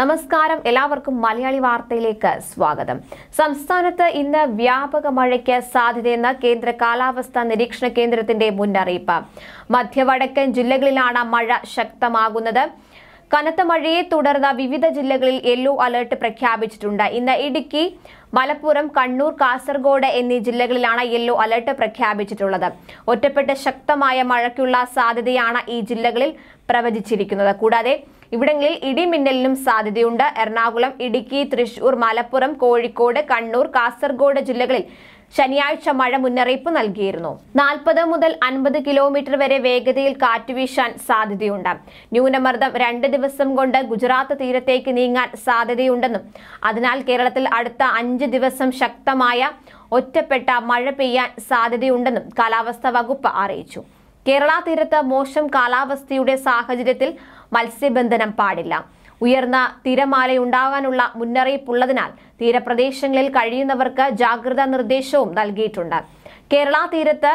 നമസ്കാരം എല്ലാവർക്കും മലയാളി വാർത്തയിലേക്ക് സ്വാഗതം സംസ്ഥാനത്ത് ഇന്ന് വ്യാപക മഴയ്ക്ക് സാധ്യതയെന്ന് കേന്ദ്ര കാലാവസ്ഥാ നിരീക്ഷണ കേന്ദ്രത്തിന്റെ മുന്നറിയിപ്പ് മധ്യവടക്കൻ ജില്ലകളിലാണ് മഴ ശക്തമാകുന്നത് കനത്ത മഴയെ തുടർന്ന് വിവിധ ജില്ലകളിൽ യെല്ലോ അലർട്ട് പ്രഖ്യാപിച്ചിട്ടുണ്ട് ഇന്ന് ഇടുക്കി മലപ്പുറം കണ്ണൂർ കാസർഗോഡ് എന്നീ ജില്ലകളിലാണ് യെല്ലോ അലർട്ട് പ്രഖ്യാപിച്ചിട്ടുള്ളത് ഒറ്റപ്പെട്ട ശക്തമായ മഴയ്ക്കുള്ള സാധ്യതയാണ് ഈ ജില്ലകളിൽ പ്രവചിച്ചിരിക്കുന്നത് കൂടാതെ ഇവിടങ്ങളിൽ ഇടിമിന്നലിനും സാധ്യതയുണ്ട് എറണാകുളം ഇടുക്കി തൃശൂർ മലപ്പുറം കോഴിക്കോട് കണ്ണൂർ കാസർഗോഡ് ജില്ലകളിൽ ശനിയാഴ്ച മഴ മുന്നറിയിപ്പ് നൽകിയിരുന്നു നാൽപ്പത് മുതൽ അൻപത് കിലോമീറ്റർ വരെ വേഗതയിൽ കാറ്റുവീശാൻ സാധ്യതയുണ്ട് ന്യൂനമർദ്ദം രണ്ട് ദിവസം കൊണ്ട് ഗുജറാത്ത് തീരത്തേക്ക് നീങ്ങാൻ സാധ്യതയുണ്ടെന്നും അതിനാൽ കേരളത്തിൽ അടുത്ത അഞ്ച് ദിവസം ശക്തമായ ഒറ്റപ്പെട്ട മഴ പെയ്യാൻ സാധ്യതയുണ്ടെന്നും കാലാവസ്ഥാ വകുപ്പ് അറിയിച്ചു കേരള തീരത്ത് മോശം കാലാവസ്ഥയുടെ സാഹചര്യത്തിൽ മത്സ്യബന്ധനം പാടില്ല ഉയർന്ന തിരമാലയുണ്ടാകാനുള്ള മുന്നറിയിപ്പുള്ളതിനാൽ തീരപ്രദേശങ്ങളിൽ കഴിയുന്നവർക്ക് ജാഗ്രതാ നിർദ്ദേശവും നൽകിയിട്ടുണ്ട് കേരള തീരത്ത്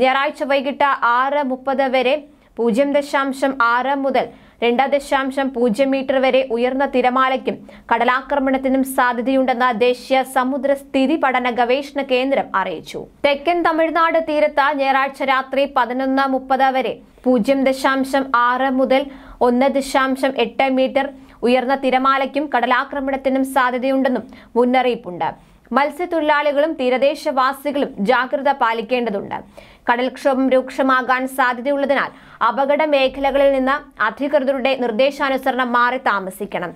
ഞായറാഴ്ച വൈകിട്ട് ആറ് മുപ്പത് വരെ പൂജ്യം ദശാംശം ആറ് മുതൽ രണ്ട് ദശാംശം പൂജ്യം മീറ്റർ വരെ ഉയർന്ന തിരമാലയ്ക്കും കടലാക്രമണത്തിനും സാധ്യതയുണ്ടെന്ന് ദേശീയ സമുദ്ര സ്ഥിതി പഠന ഗവേഷണ കേന്ദ്രം അറിയിച്ചു തെക്കൻ തമിഴ്നാട് തീരത്ത് ഞായറാഴ്ച രാത്രി പതിനൊന്ന് മുപ്പത് വരെ പൂജ്യം ദശാംശം ആറ് മുതൽ ഒന്ന് ദശാംശം എട്ട് മീറ്റർ ഉയർന്ന തിരമാലയ്ക്കും കടലാക്രമണത്തിനും സാധ്യതയുണ്ടെന്നും മുന്നറിയിപ്പുണ്ട് മത്സ്യത്തൊഴിലാളികളും തീരദേശവാസികളും ജാഗ്രത പാലിക്കേണ്ടതുണ്ട് കടൽക്ഷോഭം രൂക്ഷമാകാൻ സാധ്യതയുള്ളതിനാൽ അപകട മേഖലകളിൽ നിന്ന് അധികൃതരുടെ നിർദ്ദേശാനുസരണം മാറി താമസിക്കണം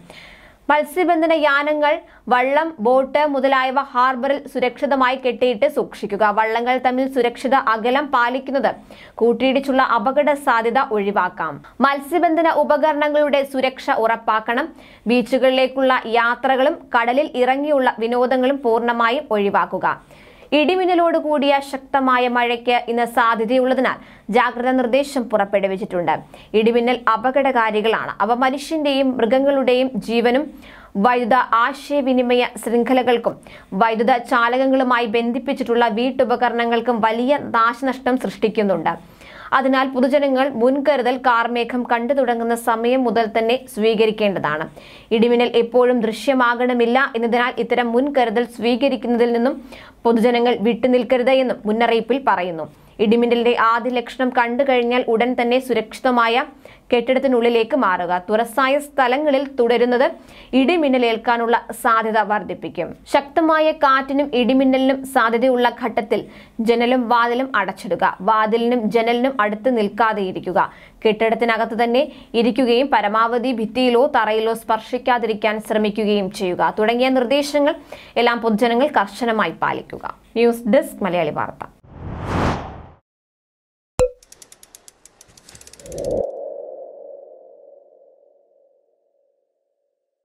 മത്സ്യബന്ധന യാനങ്ങൾ വള്ളം ബോട്ട് മുതലായവ ഹാർബറിൽ സുരക്ഷിതമായി കെട്ടിയിട്ട് സൂക്ഷിക്കുക വള്ളങ്ങൾ തമ്മിൽ സുരക്ഷിത അകലം പാലിക്കുന്നത് കൂട്ടിയിടിച്ചുള്ള അപകട സാധ്യത ഒഴിവാക്കാം മത്സ്യബന്ധന ഉപകരണങ്ങളുടെ സുരക്ഷ ഉറപ്പാക്കണം ബീച്ചുകളിലേക്കുള്ള യാത്രകളും കടലിൽ ഇറങ്ങിയുള്ള വിനോദങ്ങളും പൂർണ്ണമായും ഒഴിവാക്കുക ഇടിമിന്നലോട് കൂടിയ ശക്തമായ മഴയ്ക്ക് ഇന്ന് സാധ്യതയുള്ളതിനാൽ ജാഗ്രതാ നിർദ്ദേശം പുറപ്പെടുവിച്ചിട്ടുണ്ട് ഇടിമിന്നൽ അപകടകാരികളാണ് അവ മനുഷ്യന്റെയും മൃഗങ്ങളുടെയും ജീവനും വൈദ്യുത ആശയവിനിമയ ശൃംഖലകൾക്കും വൈദ്യുത ചാലകങ്ങളുമായി ബന്ധിപ്പിച്ചിട്ടുള്ള വീട്ടുപകരണങ്ങൾക്കും വലിയ നാശനഷ്ടം സൃഷ്ടിക്കുന്നുണ്ട് അതിനാൽ പൊതുജനങ്ങൾ മുൻകരുതൽ കാർമേഘം കണ്ടു തുടങ്ങുന്ന സമയം മുതൽ തന്നെ സ്വീകരിക്കേണ്ടതാണ് ഇടിമിന്നൽ എപ്പോഴും ദൃശ്യമാകണമില്ല എന്നതിനാൽ ഇത്തരം മുൻകരുതൽ സ്വീകരിക്കുന്നതിൽ നിന്നും പൊതുജനങ്ങൾ വിട്ടുനിൽക്കരുത് എന്നും മുന്നറിയിപ്പിൽ പറയുന്നു ഇടിമിന്നലിന്റെ ആദ്യ ലക്ഷണം കണ്ടു കഴിഞ്ഞാൽ ഉടൻ തന്നെ സുരക്ഷിതമായ കെട്ടിടത്തിനുള്ളിലേക്ക് മാറുക തുറസായ സ്ഥലങ്ങളിൽ തുടരുന്നത് ഇടിമിന്നലേൽക്കാനുള്ള സാധ്യത വർദ്ധിപ്പിക്കും ശക്തമായ കാറ്റിനും ഇടിമിന്നലിനും സാധ്യതയുള്ള ഘട്ടത്തിൽ ജനലും വാതിലും അടച്ചിടുക വാതിലിനും ജനലിനും അടുത്ത് നിൽക്കാതെ ഇരിക്കുക കെട്ടിടത്തിനകത്ത് തന്നെ ഇരിക്കുകയും പരമാവധി ഭിത്തിയിലോ തറയിലോ സ്പർശിക്കാതിരിക്കാൻ ശ്രമിക്കുകയും ചെയ്യുക തുടങ്ങിയ നിർദ്ദേശങ്ങൾ എല്ലാം പൊതുജനങ്ങൾ കർശനമായി പാലിക്കുക ന്യൂസ് ഡെസ്ക് മലയാളി വാർത്ത